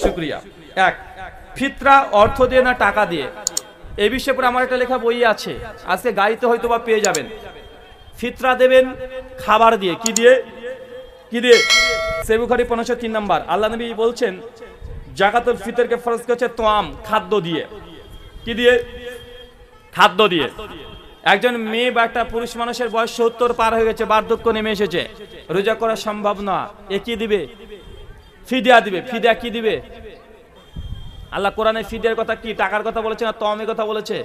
শুক্রিয়া এক ফিতরা অর্থ দিয়ে না টাকা দিয়ে এ বিষয়ে পরে আমার একটা লেখা বই আছে আজকে গাড়িতে হয়তো বা পেয়ে যাবেন ফিতরা দেবেন খাবার দিয়ে কি দিয়ে কি দিয়ে সেবুখারি পনেরোশো তিন নম্বর আল্লাহ নবী বলছেন জাকাতুল ফিতরকে ফরজ করেছে তোয়াম খাদ্য দিয়ে কি দিয়ে খাদ্য দিয়ে একজন মেয়ে বা একটা পুরুষ মানুষের বয়স সত্তর পার হয়ে গেছে বার্ধক্য নেমে এসেছে রোজা করা সম্ভব না এ দিবে ফিদিয়া দিবে ফিদিয়া কি দিবে আল্লাহ কোরআনে ফিদিয়ার কথা কি টাকার কথা বলেছে না তমের কথা বলেছে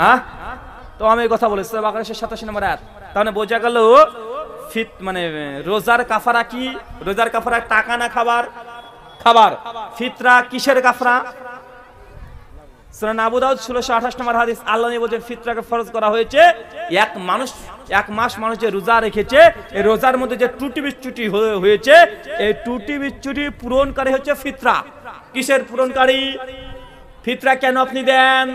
হ্যাঁ তমের কথা বলেছে বাংলাদেশের সাতাশি নম্বর এক তাহলে বোঝা গেল ফিত মানে রোজার কাফারা কি রোজার কাফারা টাকা না খাবার খাবার ফিতরা কিসের কাফরা সুনান আবু দাউদ ষোলোশো আঠাশ নম্বর হাদিস আল্লাহ বলছেন ফিতরাকে ফরজ করা হয়েছে এক মানুষ এক মাস মানুষ যে রোজা রেখেছে এই রোজার মধ্যে যে টুটি বিচ্ছুটি হয়েছে এই টুটি বিচ্ছুটি পূরণকারী হচ্ছে ফিতরা কিসের পূরণকারী ফিতরা কেন আপনি দেন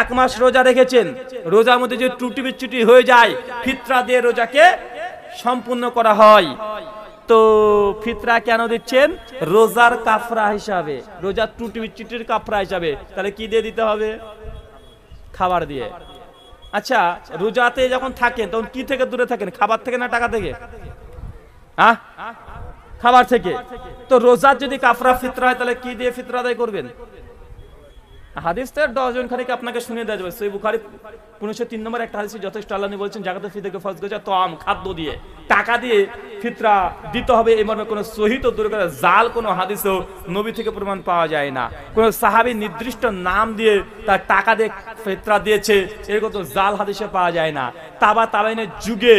এক মাস রোজা রেখেছেন রোজার মধ্যে যে টুটি বিচ্ছুটি হয়ে যায় ফিতরা দিয়ে রোজাকে সম্পূর্ণ করা হয় তো ফিতরা কেন দিচ্ছেন রোজার কাফরা হিসাবে রোজার টুটি চুটির কাফরা হিসাবে তাহলে কি দিয়ে দিতে হবে খাবার দিয়ে আচ্ছা রোজাতে যখন থাকেন তখন কি থেকে দূরে থাকেন খাবার থেকে না টাকা থেকে আহ খাবার থেকে তো রোজার যদি কাফরা ফিতরা হয় তাহলে কি দিয়ে ফিতরা আদায় করবেন হাদিস তো দশজন খানিক আপনাকে শুনে দেওয়া যাবে সেই বুখারি পুনশো তিন নম্বর একটা হাদিস যথেষ্ট আল্লাহ বলছেন জাগাতে ফিদেকে ফজ গেছে তো আম খাদ্য দিয়ে টাকা দিয়ে ফিতরা দিতে হবে এই মর্মে কোনো সহিত দূর জাল কোনো হাদিসও নবী থেকে প্রমাণ পাওয়া যায় না কোনো সাহাবি নির্দিষ্ট নাম দিয়ে তার টাকা দিয়ে ফিতরা দিয়েছে এরকম তো জাল হাদিসে পাওয়া যায় না তাবা তাবাইনের যুগে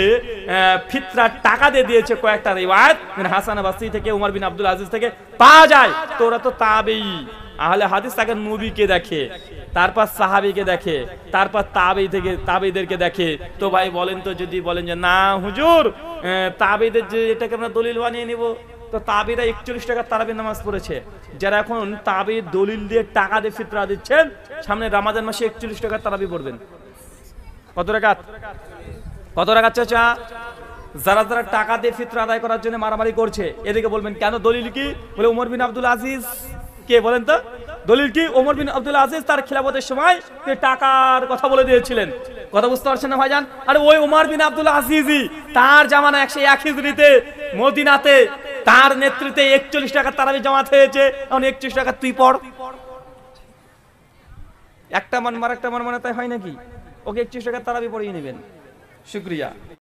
ফিতরা টাকা দিয়ে দিয়েছে কয়েকটা রিওয়ায়ত হাসান বাসি থেকে উমর বিন আব্দুল আজিজ থেকে পাওয়া যায় তোরা তো তাবেই আহলে হাদিস তাকে নবীকে দেখে তারপর সাহাবিকে দেখে তারপর তাবেই থেকে তাবেদেরকে দেখে তো ভাই বলেন তো যদি বলেন যে না হুজুর তাবেদের যে এটাকে আমরা দলিল বানিয়ে নিব তো তাবিরা একচল্লিশ টাকা তারাবি নামাজ পড়েছে যারা এখন তাবি দলিল দিয়ে টাকা দিয়ে ফিতরা দিচ্ছেন সামনে রামাজান মাসে একচল্লিশ টাকা তারাবি পড়বেন কত রাখাত কত রাখাত চাচা যারা যারা টাকা দিয়ে ফিতরা আদায় করার জন্য মারামারি করছে এদিকে বলবেন কেন দলিল কি বলে উমর বিন আব্দুল আজিজ কে বলেন তো দলিল কি ওমর বিন আব্দুল আজিজ তার খিলাফতের সময় তিনি টাকার কথা বলে দিয়েছিলেন কথা বুঝতে পারছেন না ভাইজান আরে ওই ওমর বিন আব্দুল আজিজি তার জামানা একশো এক হিজড়িতে মদিনাতে তার নেতৃত্বে একচল্লিশ টাকা তারাবি জামাত হয়েছে এখন একচল্লিশ টাকা তুই পড় একটা মান মার একটা মান মানে তাই হয় নাকি ওকে একচল্লিশ টাকা তারাবি পড়িয়ে নেবেন শুক্রিয়া